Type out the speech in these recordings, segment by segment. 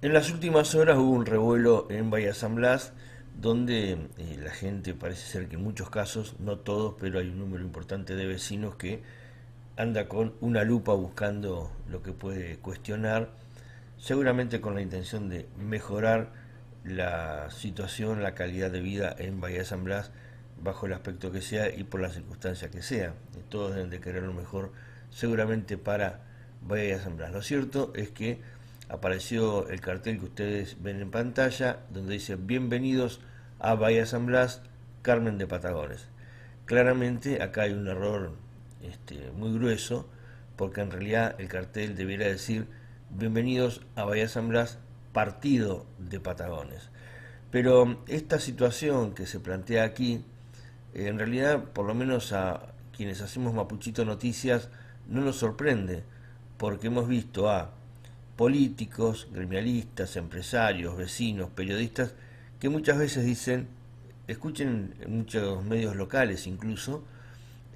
En las últimas horas hubo un revuelo en Bahía San Blas, donde eh, la gente parece ser que en muchos casos, no todos, pero hay un número importante de vecinos que anda con una lupa buscando lo que puede cuestionar, seguramente con la intención de mejorar la situación, la calidad de vida en Bahía San Blas, bajo el aspecto que sea y por la circunstancia que sea. Eh, todos deben de querer lo mejor, seguramente para Bahía San Blas. Lo cierto es que apareció el cartel que ustedes ven en pantalla, donde dice bienvenidos a Bahía San Blas, Carmen de Patagones. Claramente acá hay un error este, muy grueso, porque en realidad el cartel debiera decir bienvenidos a Bahía San Blas, partido de Patagones. Pero esta situación que se plantea aquí, en realidad, por lo menos a quienes hacemos Mapuchito Noticias, no nos sorprende, porque hemos visto a políticos, gremialistas, empresarios, vecinos, periodistas, que muchas veces dicen, escuchen muchos medios locales incluso,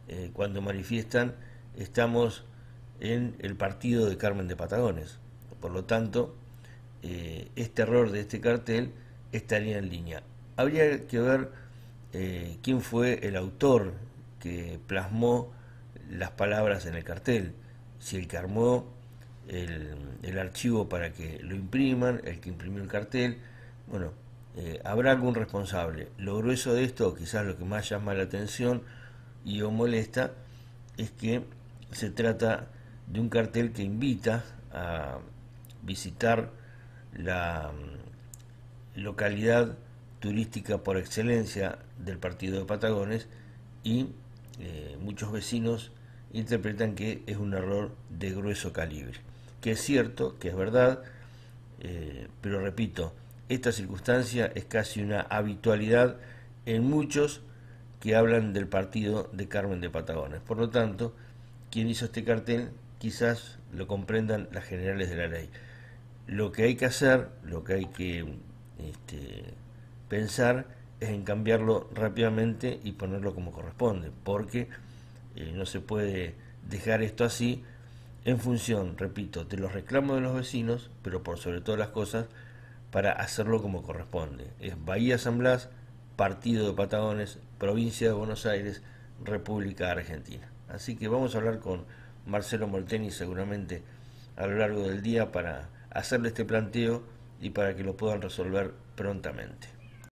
eh, cuando manifiestan, estamos en el partido de Carmen de Patagones. Por lo tanto, eh, este error de este cartel estaría en línea. Habría que ver eh, quién fue el autor que plasmó las palabras en el cartel, si el que armó el, archivo para que lo impriman, el que imprimió el cartel. Bueno, eh, habrá algún responsable. Lo grueso de esto, quizás lo que más llama la atención y o molesta, es que se trata de un cartel que invita a visitar la mm, localidad turística por excelencia del partido de Patagones y eh, muchos vecinos interpretan que es un error de grueso calibre. Que es cierto, que es verdad, eh, pero repito, esta circunstancia es casi una habitualidad en muchos que hablan del partido de Carmen de Patagones. Por lo tanto, quien hizo este cartel quizás lo comprendan las generales de la ley. Lo que hay que hacer, lo que hay que este, pensar, es en cambiarlo rápidamente y ponerlo como corresponde, porque eh, no se puede dejar esto así, en función, repito, de los reclamos de los vecinos, pero por sobre todas las cosas, para hacerlo como corresponde. Es Bahía San Blas, Partido de Patagones, Provincia de Buenos Aires, República Argentina. Así que vamos a hablar con Marcelo Molteni seguramente a lo largo del día para hacerle este planteo y para que lo puedan resolver prontamente.